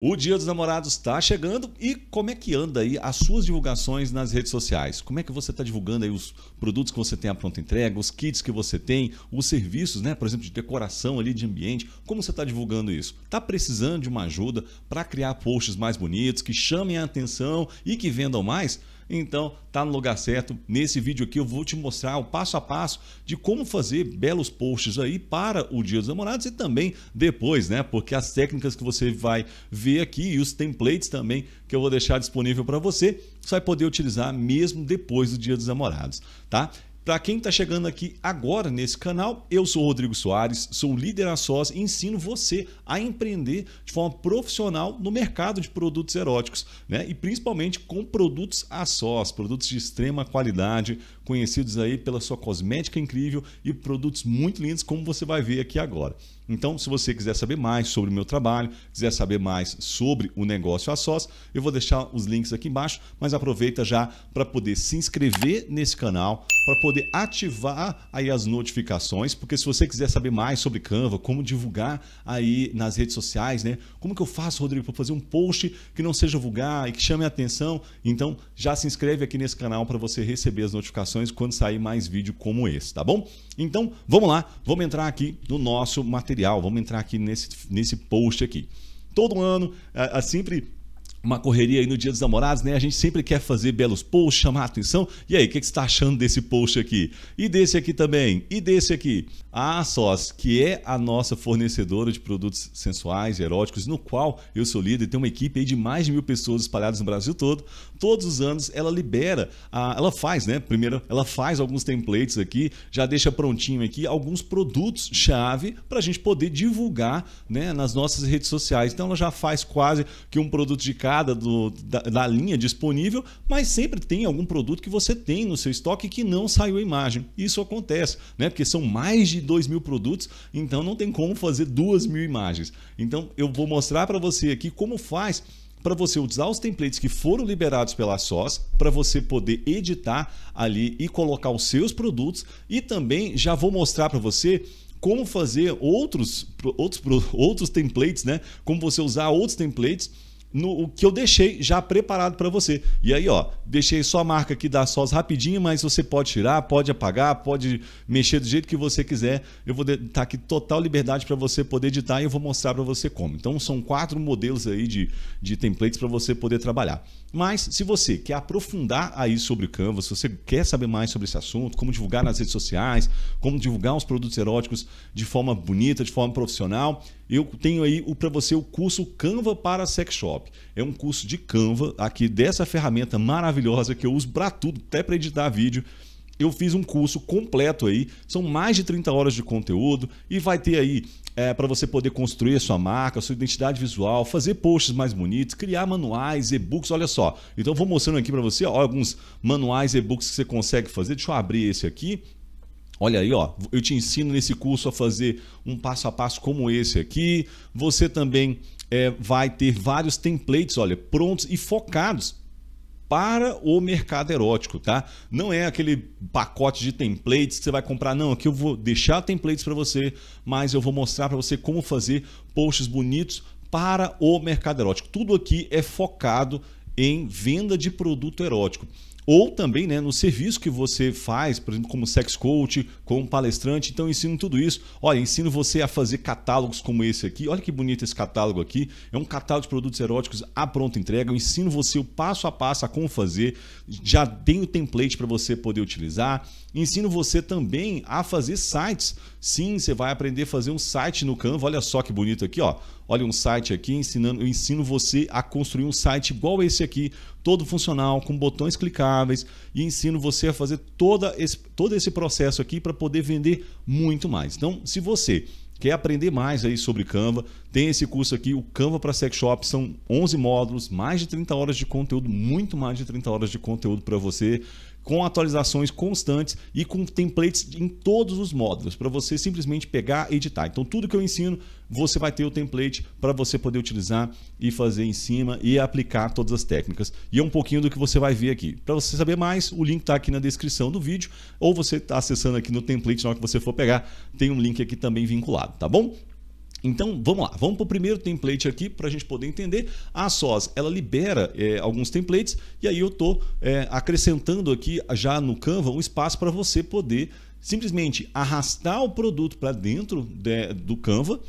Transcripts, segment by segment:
O Dia dos Namorados está chegando e como é que anda aí as suas divulgações nas redes sociais? Como é que você está divulgando aí os produtos que você tem à pronta entrega, os kits que você tem, os serviços, né? Por exemplo, de decoração ali de ambiente. Como você está divulgando isso? Está precisando de uma ajuda para criar posts mais bonitos, que chamem a atenção e que vendam mais? Então, tá no lugar certo. Nesse vídeo aqui eu vou te mostrar o passo a passo de como fazer belos posts aí para o Dia dos Namorados e também depois, né? Porque as técnicas que você vai ver aqui e os templates também que eu vou deixar disponível para você, você vai poder utilizar mesmo depois do Dia dos Namorados, tá? Para quem está chegando aqui agora nesse canal, eu sou Rodrigo Soares, sou líder a sós e ensino você a empreender de forma profissional no mercado de produtos eróticos, né? E principalmente com produtos a sós, produtos de extrema qualidade, conhecidos aí pela sua cosmética incrível e produtos muito lindos, como você vai ver aqui agora. Então, se você quiser saber mais sobre o meu trabalho, quiser saber mais sobre o negócio a sós, eu vou deixar os links aqui embaixo, mas aproveita já para poder se inscrever nesse canal, para poder poder ativar aí as notificações, porque se você quiser saber mais sobre Canva, como divulgar aí nas redes sociais, né? Como que eu faço, Rodrigo, para fazer um post que não seja vulgar e que chame a atenção? Então, já se inscreve aqui nesse canal para você receber as notificações quando sair mais vídeo como esse, tá bom? Então, vamos lá, vamos entrar aqui no nosso material, vamos entrar aqui nesse, nesse post aqui. Todo ano, é, é sempre uma correria aí no Dia dos Namorados, né? A gente sempre quer fazer belos posts, chamar a atenção. E aí, o que, que você está achando desse post aqui? E desse aqui também? E desse aqui? A ASOS, que é a nossa fornecedora de produtos sensuais e eróticos, no qual eu sou líder e tenho uma equipe aí de mais de mil pessoas espalhadas no Brasil todo. Todos os anos ela libera, a, ela faz, né? Primeiro, ela faz alguns templates aqui, já deixa prontinho aqui alguns produtos-chave para a gente poder divulgar né, nas nossas redes sociais. Então ela já faz quase que um produto de cada alavancada do, da, da, linha disponível, mas sempre tem algum produto que você tem no seu estoque que não saiu a imagem. Isso acontece, né? Porque são mais de 2 mil produtos, então não tem como fazer duas mil imagens. Então eu vou mostrar para você aqui como faz para você usar os templates que foram liberados pela SOS, para você poder editar ali e colocar os seus produtos e também já vou mostrar para você como fazer outros, outros, outros templates, né? Como você usar outros templates no o que eu deixei já preparado para você. E aí, ó, deixei só a marca aqui da sós rapidinho, mas você pode tirar, pode apagar, pode mexer do jeito que você quiser. Eu vou estar tá aqui total liberdade para você poder editar e eu vou mostrar para você como. Então, são quatro modelos aí de, de templates para você poder trabalhar. Mas, se você quer aprofundar aí sobre o Canva, se você quer saber mais sobre esse assunto, como divulgar nas redes sociais, como divulgar os produtos eróticos de forma bonita, de forma profissional, eu tenho aí para você o curso Canva para Sex Shop. Photoshop. É um curso de Canva, aqui dessa ferramenta maravilhosa que eu uso para tudo, até para editar vídeo. Eu fiz um curso completo aí, são mais de 30 horas de conteúdo e vai ter aí é, para você poder construir a sua marca, a sua identidade visual, fazer posts mais bonitos, criar manuais, e-books, olha só. Então vou mostrando aqui para você ó, alguns manuais, e-books que você consegue fazer. Deixa eu abrir esse aqui. Olha aí, ó, eu te ensino nesse curso a fazer um passo a passo como esse aqui. Você também é, vai ter vários templates, olha, prontos e focados para o mercado erótico, tá? Não é aquele pacote de templates que você vai comprar, não. Aqui eu vou deixar templates para você, mas eu vou mostrar para você como fazer posts bonitos para o mercado erótico. Tudo aqui é focado em venda de produto erótico ou também né, no serviço que você faz, por exemplo, como sex coach, como palestrante. Então, ensino tudo isso. Olha, ensino você a fazer catálogos como esse aqui. Olha que bonito esse catálogo aqui. É um catálogo de produtos eróticos à pronta entrega. Eu ensino você o passo a passo a como fazer. Já tem o template para você poder utilizar ensino você também a fazer sites. Sim, você vai aprender a fazer um site no Canva. Olha só que bonito aqui, ó. Olha um site aqui ensinando, eu ensino você a construir um site igual esse aqui, todo funcional, com botões clicáveis e ensino você a fazer toda esse, todo esse processo aqui para poder vender muito mais. Então, se você Quer aprender mais aí sobre Canva? Tem esse curso aqui, o Canva para Sex Shop. São 11 módulos, mais de 30 horas de conteúdo, muito mais de 30 horas de conteúdo para você com atualizações constantes e com templates em todos os módulos, para você simplesmente pegar e editar. Então, tudo que eu ensino, você vai ter o template para você poder utilizar e fazer em cima e aplicar todas as técnicas. E é um pouquinho do que você vai ver aqui. Para você saber mais, o link está aqui na descrição do vídeo, ou você está acessando aqui no template, na hora que você for pegar, tem um link aqui também vinculado, tá bom? Então, vamos lá, vamos para o primeiro template aqui para a gente poder entender. A SOS, ela libera é, alguns templates e aí eu estou é, acrescentando aqui já no Canva um espaço para você poder simplesmente arrastar o produto para dentro de, do Canva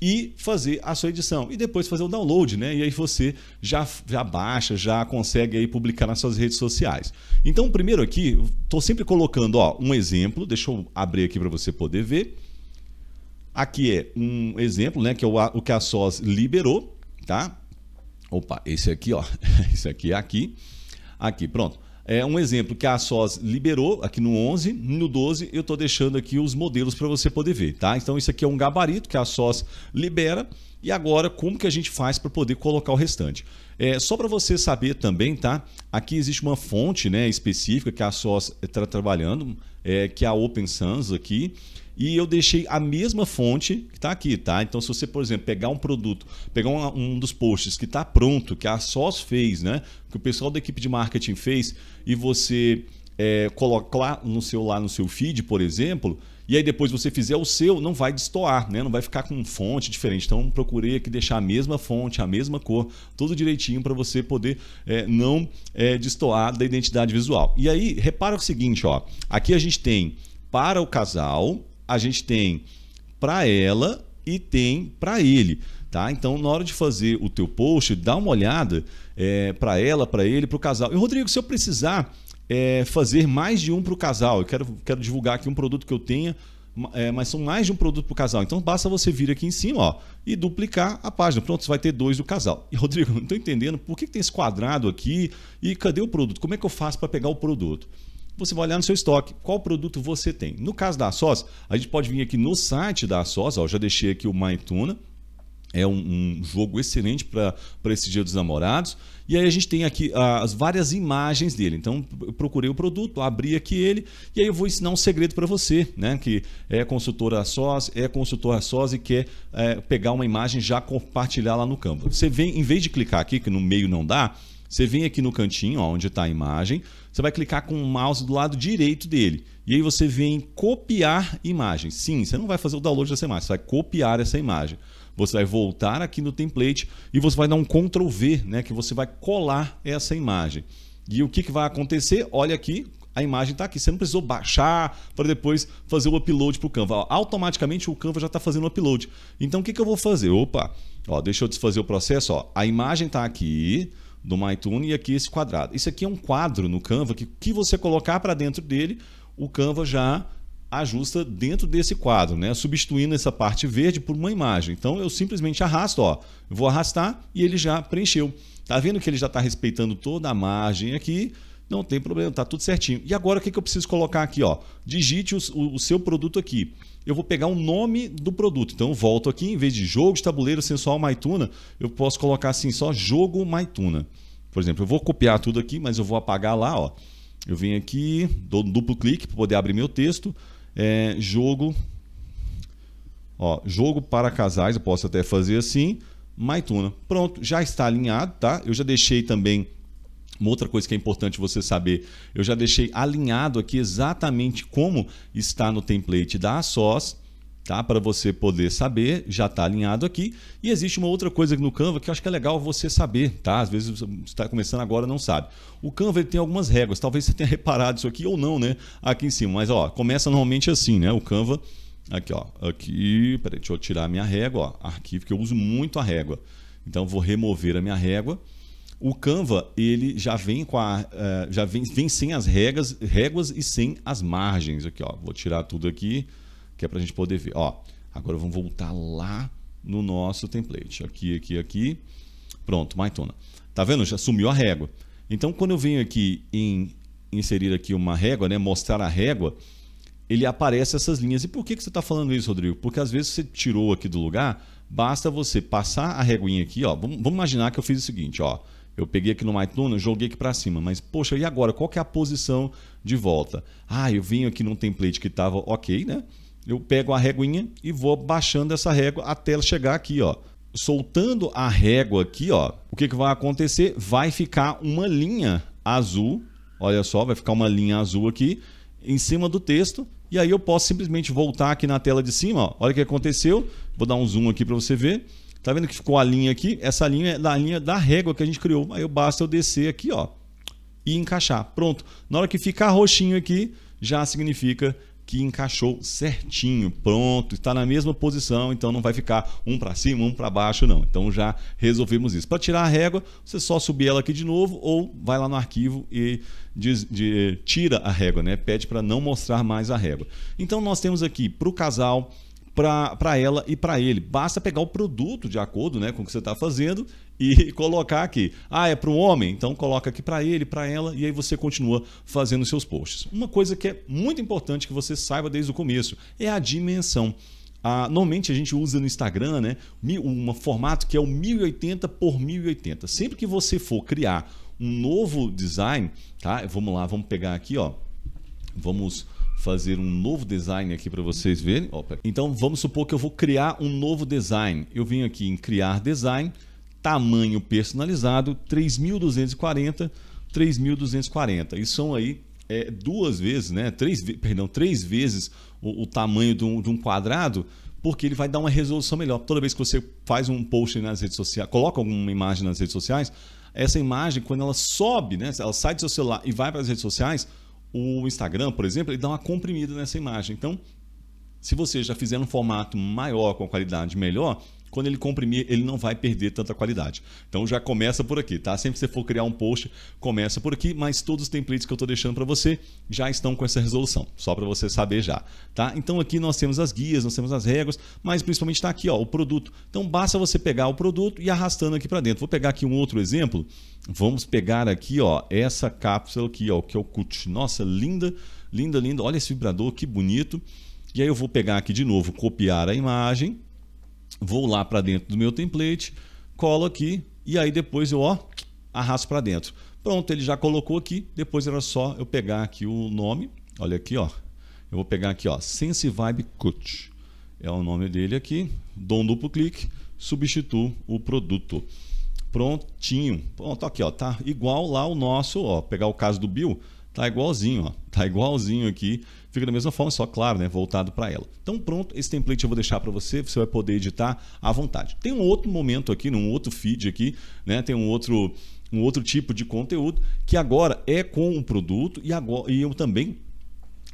e fazer a sua edição e depois fazer o download, né? E aí você já, já baixa, já consegue aí publicar nas suas redes sociais. Então, primeiro aqui, estou sempre colocando ó, um exemplo, deixa eu abrir aqui para você poder ver. Aqui é um exemplo, né, que é o, o que a SOS liberou, tá? Opa, esse aqui, ó, esse aqui é aqui. Aqui, pronto. É um exemplo que a SOS liberou aqui no 11, no 12 eu estou deixando aqui os modelos para você poder ver, tá? Então isso aqui é um gabarito que a SOS libera e agora como que a gente faz para poder colocar o restante. É, só para você saber também, tá? Aqui existe uma fonte né, específica que a SOS está trabalhando, é, que é a Open Sans aqui e eu deixei a mesma fonte que está aqui, tá? Então, se você, por exemplo, pegar um produto, pegar um, um dos posts que está pronto, que a SOS fez, né? Que o pessoal da equipe de marketing fez, e você é, colocar no seu lá no seu feed, por exemplo, e aí depois você fizer o seu, não vai destoar, né? Não vai ficar com fonte diferente. Então procurei aqui deixar a mesma fonte, a mesma cor, tudo direitinho para você poder é, não é, destoar da identidade visual. E aí repara o seguinte, ó, aqui a gente tem para o casal a gente tem para ela e tem para ele. Tá? Então, na hora de fazer o teu post, dá uma olhada é, para ela, para ele, para o casal. E, Rodrigo, se eu precisar é, fazer mais de um para o casal, eu quero, quero divulgar aqui um produto que eu tenha, é, mas são mais de um produto para o casal. Então, basta você vir aqui em cima ó, e duplicar a página. Pronto, você vai ter dois do casal. E, Rodrigo, não estou entendendo por que, que tem esse quadrado aqui e cadê o produto? Como é que eu faço para pegar o produto? você vai olhar no seu estoque, qual produto você tem. No caso da Sós, a gente pode vir aqui no site da Sós. ó, já deixei aqui o Mytuna, é um, um, jogo excelente para esse Dia dos Namorados. E aí a gente tem aqui ah, as várias imagens dele. Então eu procurei o produto, abri aqui ele e aí eu vou ensinar um segredo para você, né? Que é consultora sós, é consultora sós e quer é, pegar uma imagem já compartilhar lá no campo. Você vem, em vez de clicar aqui que no meio não dá, você vem aqui no cantinho, ó, onde está a imagem, você vai clicar com o mouse do lado direito dele. E aí você vem copiar imagem. Sim, você não vai fazer o download dessa imagem, você vai copiar essa imagem. Você vai voltar aqui no template e você vai dar um Ctrl V, né, que você vai colar essa imagem. E o que, que vai acontecer? Olha aqui, a imagem está aqui. Você não precisou baixar para depois fazer o upload para o Canva. Ó, automaticamente o Canva já está fazendo o upload. Então o que, que eu vou fazer? Opa, ó, deixa eu desfazer o processo. Ó. A imagem está aqui do MyTune e aqui esse quadrado. Isso aqui é um quadro no Canva que que você colocar para dentro dele, o Canva já ajusta dentro desse quadro, né? substituindo essa parte verde por uma imagem. Então eu simplesmente arrasto, ó, vou arrastar e ele já preencheu. Tá vendo que ele já está respeitando toda a margem aqui não tem problema, tá tudo certinho. E agora o que, que eu preciso colocar aqui? Ó? Digite o, o, o seu produto aqui. Eu vou pegar o nome do produto. Então eu volto aqui, em vez de jogo de tabuleiro sensual Maituna, eu posso colocar assim só jogo Maituna. Por exemplo, eu vou copiar tudo aqui, mas eu vou apagar lá. Ó. Eu venho aqui, dou um duplo clique para poder abrir meu texto. É, jogo. Ó, jogo para casais, eu posso até fazer assim. Maituna. Pronto, já está alinhado, tá? Eu já deixei também uma outra coisa que é importante você saber, eu já deixei alinhado aqui exatamente como está no template da ASOS, tá? Para você poder saber, já está alinhado aqui. E existe uma outra coisa no Canva que eu acho que é legal você saber, tá? Às vezes você está começando agora não sabe. O Canva tem algumas regras, talvez você tenha reparado isso aqui ou não, né? Aqui em cima, mas ó, começa normalmente assim, né? O Canva, aqui ó, aqui, peraí, deixa eu tirar a minha régua, ó, arquivo, que eu uso muito a régua. Então vou remover a minha régua o Canva ele já vem com a, uh, já vem, vem sem as regras, réguas e sem as margens aqui, ó. Vou tirar tudo aqui, que é para a gente poder ver. Ó, agora vamos voltar lá no nosso template, aqui, aqui, aqui. Pronto, Maitona. Tá vendo? Já sumiu a régua. Então, quando eu venho aqui em inserir aqui uma régua, né, mostrar a régua, ele aparece essas linhas. E por que, que você está falando isso, Rodrigo? Porque às vezes você tirou aqui do lugar, basta você passar a réguinha aqui, ó. Vamos, vamos imaginar que eu fiz o seguinte, ó. Eu peguei aqui no iTunes, joguei aqui para cima, mas poxa, e agora? Qual que é a posição de volta? Ah, eu vim aqui num template que estava ok, né? Eu pego a réguinha e vou baixando essa régua até ela chegar aqui, ó. Soltando a régua aqui, ó, o que, que vai acontecer? Vai ficar uma linha azul, olha só, vai ficar uma linha azul aqui em cima do texto e aí eu posso simplesmente voltar aqui na tela de cima, ó. olha o que aconteceu, vou dar um zoom aqui para você ver. Tá vendo que ficou a linha aqui? Essa linha é da linha da régua que a gente criou. Aí basta eu descer aqui, ó, e encaixar. Pronto. Na hora que ficar roxinho aqui, já significa que encaixou certinho, pronto, está na mesma posição, então não vai ficar um para cima, um para baixo, não. Então já resolvemos isso. Para tirar a régua, você só subir ela aqui de novo ou vai lá no arquivo e diz, de, tira a régua, né? Pede para não mostrar mais a régua. Então nós temos aqui para o casal para ela e para ele. Basta pegar o produto de acordo né, com o que você está fazendo e colocar aqui. Ah, é para o homem? Então coloca aqui para ele, para ela, e aí você continua fazendo seus posts. Uma coisa que é muito importante que você saiba desde o começo é a dimensão. Ah, normalmente a gente usa no Instagram né, um formato que é o 1080 por 1080. Sempre que você for criar um novo design, tá? Vamos lá, vamos pegar aqui, ó. Vamos fazer um novo design aqui para vocês verem. Opa. Então vamos supor que eu vou criar um novo design. Eu venho aqui em criar design, tamanho personalizado 3240 3240. Isso são aí é, duas vezes, né? Três, perdão, três vezes o, o tamanho de um, de um quadrado porque ele vai dar uma resolução melhor. Toda vez que você faz um post nas redes sociais, coloca alguma imagem nas redes sociais, essa imagem, quando ela sobe, né, ela sai do seu celular e vai para as redes sociais, o Instagram, por exemplo, ele dá uma comprimida nessa imagem. Então, se você já fizer um formato maior, com qualidade melhor, quando ele comprimir, ele não vai perder tanta qualidade. Então já começa por aqui, tá? Sempre que você for criar um post, começa por aqui, mas todos os templates que eu estou deixando para você já estão com essa resolução, só para você saber já, tá? Então aqui nós temos as guias, nós temos as regras, mas principalmente está aqui, ó, o produto. Então basta você pegar o produto e arrastando aqui para dentro. Vou pegar aqui um outro exemplo. Vamos pegar aqui, ó, essa cápsula aqui, ó, que é o CUT. Nossa, linda, linda, linda. Olha esse vibrador, que bonito. E aí eu vou pegar aqui de novo, copiar a imagem, Vou lá para dentro do meu template, colo aqui e aí depois eu ó, arrasto para dentro. Pronto, ele já colocou aqui. Depois era só eu pegar aqui o nome. Olha aqui, ó. Eu vou pegar aqui, ó, Sense Vibe Coach. É o nome dele aqui. Dou um duplo clique, substituo o produto. Prontinho. Pronto, aqui, ó, tá igual lá o nosso, ó, pegar o caso do Bill, Tá igualzinho, ó. Tá igualzinho aqui. Fica da mesma forma, só claro, né? Voltado para ela. Então pronto, esse template eu vou deixar para você. Você vai poder editar à vontade. Tem um outro momento aqui, num outro feed aqui, né? Tem um outro um outro tipo de conteúdo que agora é com um produto e agora e eu também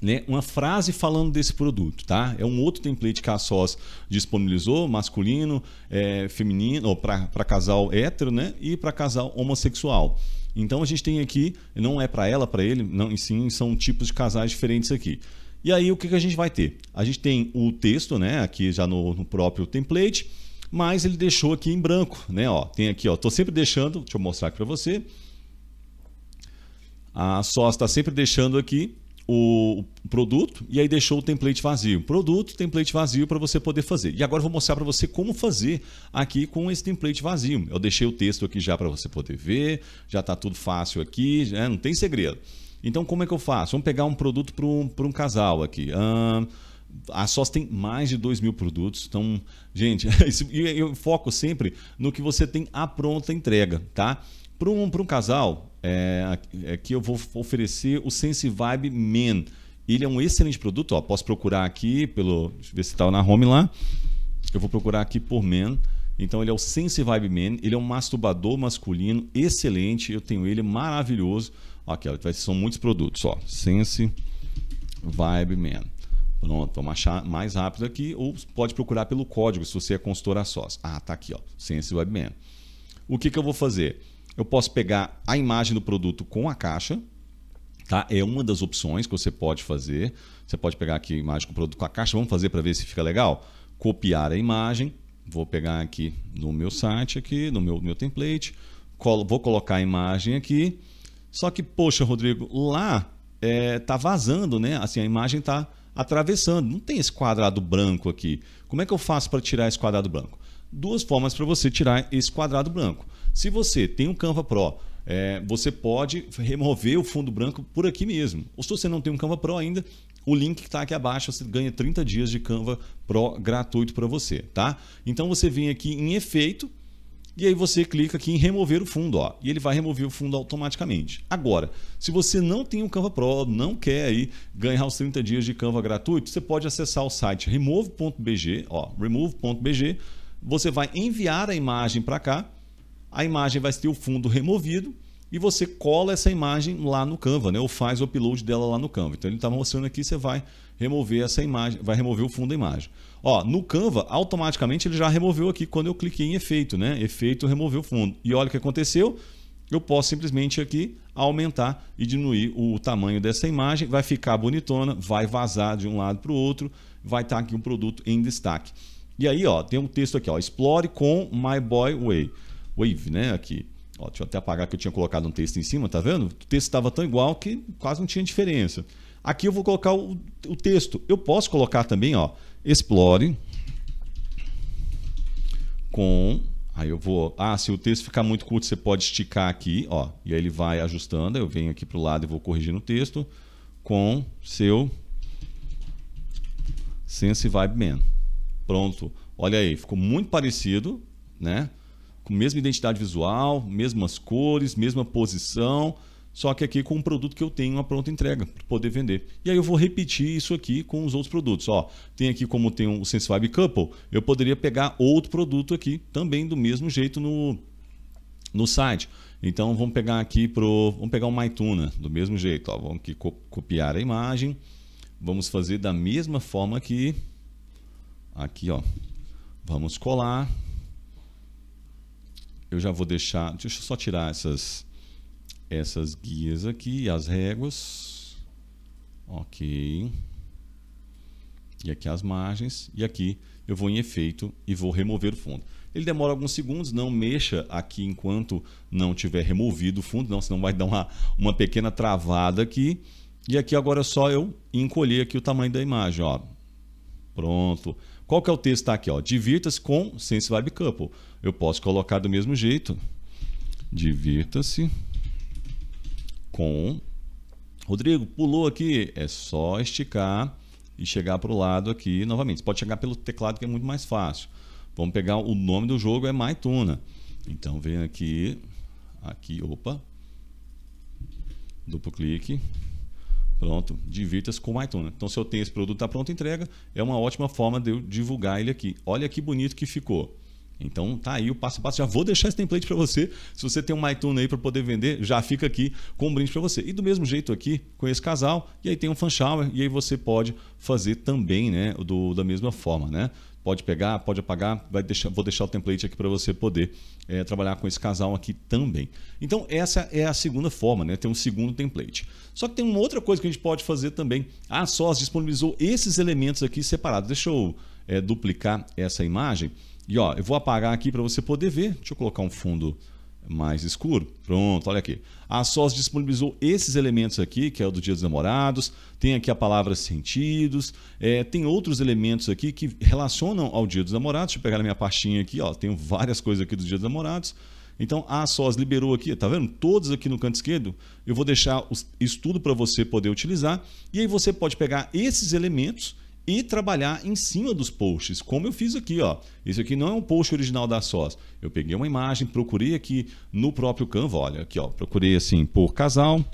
né, uma frase falando desse produto, tá? É um outro template que a SOS disponibilizou, masculino, é, feminino, para casal hétero, né? E para casal homossexual. Então a gente tem aqui, não é para ela, para ele, não, e sim são tipos de casais diferentes aqui. E aí o que, que a gente vai ter? A gente tem o texto, né, aqui já no, no próprio template, mas ele deixou aqui em branco, né, ó. Tem aqui, ó, tô sempre deixando, deixa eu mostrar aqui para você. A sós está sempre deixando aqui o produto e aí deixou o template vazio. Produto, template vazio para você poder fazer. E agora eu vou mostrar para você como fazer aqui com esse template vazio. Eu deixei o texto aqui já para você poder ver, já está tudo fácil aqui, né? não tem segredo. Então como é que eu faço? Vamos pegar um produto para um, um casal aqui. a SOS tem mais de 2 mil produtos, então, gente, eu foco sempre no que você tem a pronta entrega, tá? Para um, um casal, é, aqui é eu vou oferecer o Sense Vibe Men. Ele é um excelente produto, ó, posso procurar aqui pelo, deixa eu ver se estava tá na home lá. Eu vou procurar aqui por Men. Então ele é o Sense Vibe Man, ele é um masturbador masculino excelente, eu tenho ele maravilhoso. Aqui, ó, são muitos produtos, ó. Sense Vibe Man. Pronto, vamos achar mais rápido aqui ou pode procurar pelo código se você é consultora sócio. Ah, tá aqui, ó, Sense Vibe Man. O que que eu vou fazer? Eu posso pegar a imagem do produto com a caixa, tá? É uma das opções que você pode fazer. Você pode pegar aqui a imagem com o produto com a caixa. Vamos fazer para ver se fica legal? Copiar a imagem. Vou pegar aqui no meu site, aqui no meu, meu template. Colo, vou colocar a imagem aqui. Só que, poxa, Rodrigo, lá é, tá vazando, né? Assim, a imagem tá atravessando. Não tem esse quadrado branco aqui. Como é que eu faço para tirar esse quadrado branco? Duas formas para você tirar esse quadrado branco. Se você tem um Canva Pro, é, você pode remover o fundo branco por aqui mesmo. Ou se você não tem um Canva Pro ainda, o link que está aqui abaixo, você ganha 30 dias de Canva Pro gratuito para você, tá? Então você vem aqui em efeito e aí você clica aqui em remover o fundo, ó, e ele vai remover o fundo automaticamente. Agora, se você não tem um Canva Pro, não quer aí ganhar os 30 dias de Canva gratuito, você pode acessar o site remove.bg, ó, remove.bg, você vai enviar a imagem para cá a imagem vai ter o fundo removido e você cola essa imagem lá no Canva, né? Ou faz o upload dela lá no Canva. Então ele está mostrando aqui, você vai remover essa imagem, vai remover o fundo da imagem. Ó, no Canva, automaticamente ele já removeu aqui quando eu cliquei em efeito, né? Efeito remover o fundo. E olha o que aconteceu. Eu posso simplesmente aqui aumentar e diminuir o tamanho dessa imagem, vai ficar bonitona, vai vazar de um lado para o outro, vai estar tá aqui um produto em destaque. E aí, ó, tem um texto aqui, ó, explore com My Boy Way. Wave, né? Aqui. Ó, deixa eu até apagar que eu tinha colocado um texto em cima, tá vendo? O texto estava tão igual que quase não tinha diferença. Aqui eu vou colocar o, o texto. Eu posso colocar também, ó, explore com. Aí eu vou. Ah, se o texto ficar muito curto, você pode esticar aqui, ó. E aí ele vai ajustando. Eu venho aqui para o lado e vou corrigindo o texto com seu Sense Vibe Man. Pronto. Olha aí, ficou muito parecido, né? com mesma identidade visual, mesmas cores, mesma posição, só que aqui com um produto que eu tenho uma pronta entrega para poder vender. E aí eu vou repetir isso aqui com os outros produtos. Ó, tem aqui como tem o Sense Vibe Couple, eu poderia pegar outro produto aqui também do mesmo jeito no, no site. Então vamos pegar aqui pro, vamos pegar o um MyTuna do mesmo jeito. Ó, vamos aqui copiar a imagem, vamos fazer da mesma forma aqui, aqui ó, vamos colar, eu já vou deixar, deixa eu só tirar essas, essas guias aqui, as réguas. Ok. E aqui as margens. E aqui eu vou em efeito e vou remover o fundo. Ele demora alguns segundos, não mexa aqui enquanto não tiver removido o fundo, não, senão vai dar uma, uma pequena travada aqui. E aqui agora é só eu encolher aqui o tamanho da imagem, ó. Pronto. Qual que é o texto? Está aqui, ó. Divirta-se com Sense Vibe Couple. Eu posso colocar do mesmo jeito. Divirta-se com. Rodrigo, pulou aqui. É só esticar e chegar para o lado aqui novamente. Você pode chegar pelo teclado que é muito mais fácil. Vamos pegar o nome do jogo, é Maituna. Então vem aqui. Aqui, opa. Duplo clique. Pronto, divirta-se com o Maitona. Então, se eu tenho esse produto à tá pronto entrega, é uma ótima forma de eu divulgar ele aqui. Olha que bonito que ficou. Então tá aí o passo a passo. Já vou deixar esse template para você. Se você tem um MyTune aí para poder vender, já fica aqui com um brinde para você. E do mesmo jeito aqui com esse casal, e aí tem um fan shower, e aí você pode fazer também, né, do, da mesma forma, né? pode pegar, pode apagar, vai deixar, vou deixar o template aqui para você poder é, trabalhar com esse casal aqui também. Então essa é a segunda forma, né? Tem um segundo template. Só que tem uma outra coisa que a gente pode fazer também. A SOS disponibilizou esses elementos aqui separados. Deixa eu é, duplicar essa imagem e ó, eu vou apagar aqui para você poder ver. Deixa eu colocar um fundo mais escuro. Pronto, olha aqui. A SOS disponibilizou esses elementos aqui, que é o do Dia dos Namorados, tem aqui a palavra sentidos, é, tem outros elementos aqui que relacionam ao Dia dos Namorados. Deixa eu pegar na minha pastinha aqui, ó, tenho várias coisas aqui do Dia dos Namorados. Então a SOS liberou aqui, tá vendo? Todos aqui no canto esquerdo. Eu vou deixar isso tudo para você poder utilizar. E aí você pode pegar esses elementos e trabalhar em cima dos posts, como eu fiz aqui, ó. Isso aqui não é um post original da SOS. Eu peguei uma imagem, procurei aqui no próprio Canva, olha, aqui, ó, procurei assim por casal.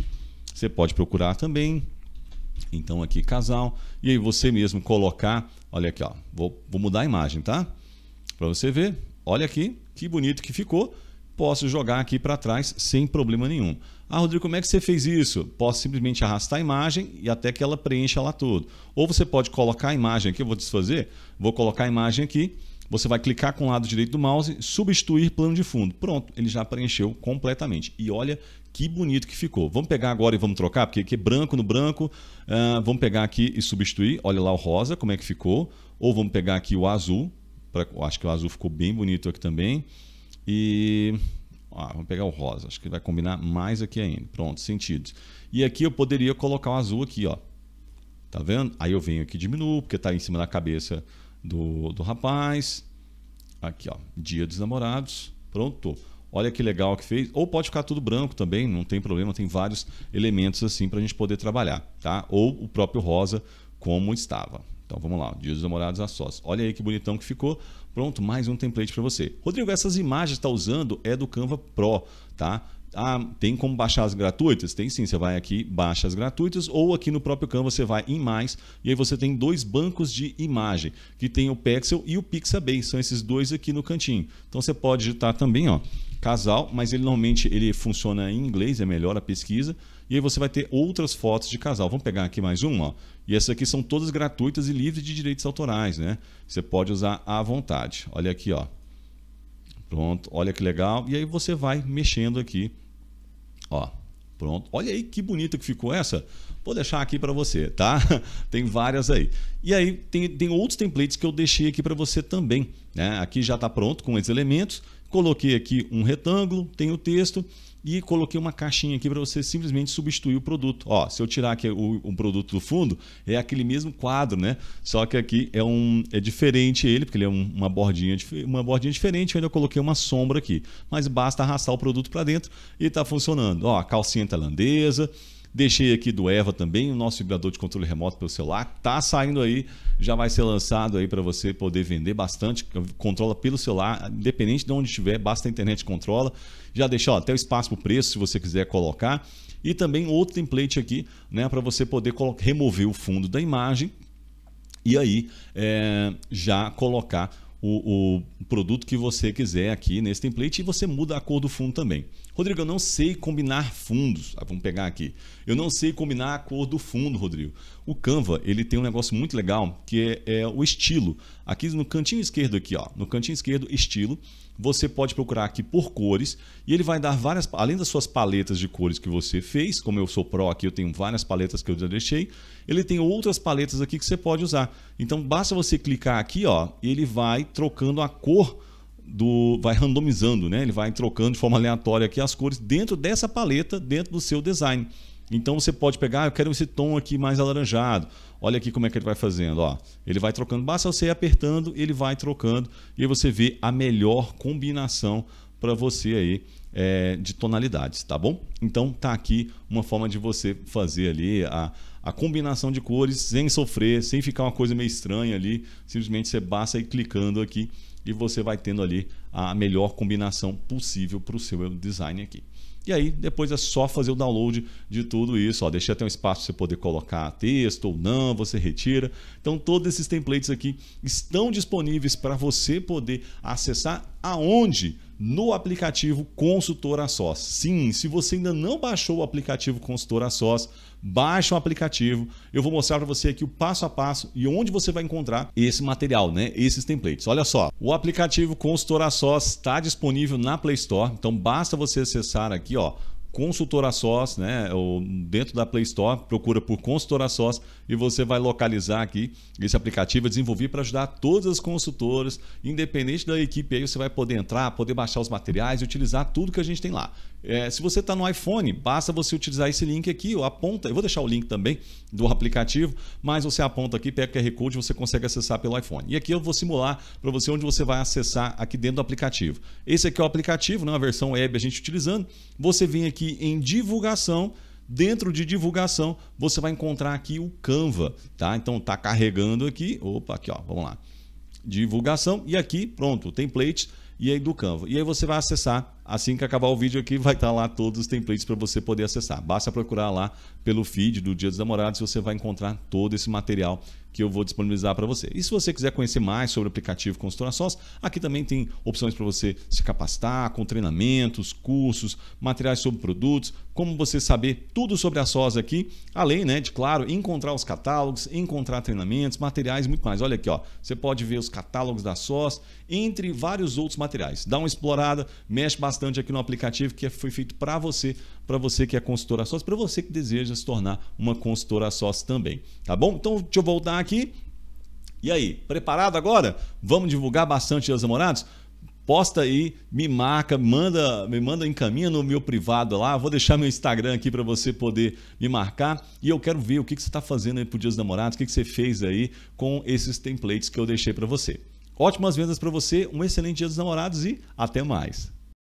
Você pode procurar também. Então aqui casal, e aí você mesmo colocar, olha aqui, ó. Vou, vou mudar a imagem, tá? Para você ver. Olha aqui, que bonito que ficou posso jogar aqui para trás sem problema nenhum. Ah, Rodrigo, como é que você fez isso? Posso simplesmente arrastar a imagem e até que ela preencha lá tudo. Ou você pode colocar a imagem aqui, eu vou desfazer, vou colocar a imagem aqui, você vai clicar com o lado direito do mouse, substituir plano de fundo. Pronto, ele já preencheu completamente. E olha que bonito que ficou. Vamos pegar agora e vamos trocar, porque aqui é branco no branco. Uh, vamos pegar aqui e substituir. Olha lá o rosa, como é que ficou. Ou vamos pegar aqui o azul. Pra, acho que o azul ficou bem bonito aqui também. E ah, vamos pegar o rosa, acho que vai combinar mais aqui ainda. Pronto, sentidos. E aqui eu poderia colocar o azul aqui, ó. Tá vendo? Aí eu venho aqui e diminuo, porque tá em cima da cabeça do, do rapaz. Aqui, ó. Dia dos namorados. Pronto. Olha que legal que fez. Ou pode ficar tudo branco também, não tem problema. Tem vários elementos assim para a gente poder trabalhar, tá? Ou o próprio rosa como estava. Então vamos lá, Dias dos Namorados a sós. Olha aí que bonitão que ficou. Pronto, mais um template para você. Rodrigo, essas imagens que está usando é do Canva Pro, tá? Ah, tem como baixar as gratuitas? Tem sim, você vai aqui, baixa as gratuitas, ou aqui no próprio Canva você vai em mais, e aí você tem dois bancos de imagem, que tem o Pexel e o Pixabay, são esses dois aqui no cantinho. Então você pode digitar também, ó, casal, mas ele normalmente ele funciona em inglês, é melhor a pesquisa, e aí você vai ter outras fotos de casal. Vamos pegar aqui mais uma, ó. E essas aqui são todas gratuitas e livres de direitos autorais, né? Você pode usar à vontade. Olha aqui, ó. Pronto, olha que legal. E aí você vai mexendo aqui, ó. Pronto. Olha aí que bonita que ficou essa. Vou deixar aqui para você, tá? tem várias aí. E aí tem, tem outros templates que eu deixei aqui para você também. Né? Aqui já está pronto com esses elementos. Coloquei aqui um retângulo, tem o texto e coloquei uma caixinha aqui para você simplesmente substituir o produto. Ó, se eu tirar aqui o, o, produto do fundo, é aquele mesmo quadro, né? Só que aqui é um é diferente ele, porque ele é um, uma bordinha uma bordinha diferente, eu ainda coloquei uma sombra aqui. Mas basta arrastar o produto para dentro e está funcionando. Ó, calcinha tailandesa, Deixei aqui do Eva também, o nosso vibrador de controle remoto pelo celular. Tá saindo aí, já vai ser lançado aí para você poder vender bastante. Controla pelo celular, independente de onde estiver, basta a internet controla. Já deixou até o espaço para preço, se você quiser colocar. E também outro template aqui, né, para você poder remover o fundo da imagem e aí é, já colocar o, o produto que você quiser aqui nesse template e você muda a cor do fundo também. Rodrigo, eu não sei combinar fundos. Ah, vamos pegar aqui. Eu não sei combinar a cor do fundo, Rodrigo. O Canva, ele tem um negócio muito legal, que é, é o estilo. Aqui no cantinho esquerdo aqui, ó, no cantinho esquerdo, estilo, você pode procurar aqui por cores e ele vai dar várias, além das suas paletas de cores que você fez, como eu sou pro aqui, eu tenho várias paletas que eu já deixei, ele tem outras paletas aqui que você pode usar. Então basta você clicar aqui, ó, e ele vai trocando a cor do vai randomizando, né? Ele vai trocando de forma aleatória aqui as cores dentro dessa paleta, dentro do seu design. Então você pode pegar, ah, eu quero esse tom aqui mais alaranjado. Olha aqui como é que ele vai fazendo, ó. Ele vai trocando, basta você ir apertando, ele vai trocando e aí você vê a melhor combinação para você aí é, de tonalidades, tá bom? Então tá aqui uma forma de você fazer ali a, a combinação de cores sem sofrer, sem ficar uma coisa meio estranha ali. Simplesmente você basta ir clicando aqui e você vai tendo ali a melhor combinação possível para o seu design aqui. E aí, depois é só fazer o download de tudo isso. Ó, deixei até um espaço para você poder colocar texto ou não, você retira. Então, todos esses templates aqui estão disponíveis para você poder acessar aonde? No aplicativo Consultora Sós. Sim, se você ainda não baixou o aplicativo Consultora Sós, baixa o aplicativo. Eu vou mostrar para você aqui o passo a passo e onde você vai encontrar esse material, né? Esses templates. Olha só, o aplicativo Consultora Sós está disponível na Play Store, então basta você acessar aqui, ó, consultora sós, né? Ou dentro da Play Store, procura por consultora sós e você vai localizar aqui. Esse aplicativo é desenvolvido para ajudar todas as consultoras, independente da equipe aí, você vai poder entrar, poder baixar os materiais e utilizar tudo que a gente tem lá. É, se você está no iPhone, basta você utilizar esse link aqui, ou aponta. Eu vou deixar o link também do aplicativo, mas você aponta aqui, pega o QR Code você consegue acessar pelo iPhone. E aqui eu vou simular para você onde você vai acessar aqui dentro do aplicativo. Esse aqui é o aplicativo, né, a versão web a gente utilizando. Você vem aqui aqui em divulgação, dentro de divulgação, você vai encontrar aqui o Canva, tá? Então tá carregando aqui, opa, aqui ó, vamos lá. Divulgação e aqui, pronto, template e aí do Canva. E aí você vai acessar Assim que acabar o vídeo aqui, vai estar lá todos os templates para você poder acessar. Basta procurar lá pelo feed do Dia dos Namorados e você vai encontrar todo esse material que eu vou disponibilizar para você. E se você quiser conhecer mais sobre o aplicativo Consultora Sós, aqui também tem opções para você se capacitar com treinamentos, cursos, materiais sobre produtos, como você saber tudo sobre a Sós aqui, além, né, de claro, encontrar os catálogos, encontrar treinamentos, materiais, muito mais. Olha aqui, ó, você pode ver os catálogos da Sós, entre vários outros materiais. Dá uma explorada, mexe bastante bastante aqui no aplicativo que é, foi feito para você, para você que é consultora sócio, para você que deseja se tornar uma consultora sócio também, tá bom? Então, deixa eu voltar aqui. E aí, preparado agora? Vamos divulgar bastante os namorados? posta aí, me marca, manda, me manda encaminha no meu privado lá. Vou deixar meu Instagram aqui para você poder me marcar. E eu quero ver o que, que você está fazendo aí pro Dias dos Namorados, o que, que você fez aí com esses templates que eu deixei para você. Ótimas vendas para você, um excelente Dia dos Namorados e até mais.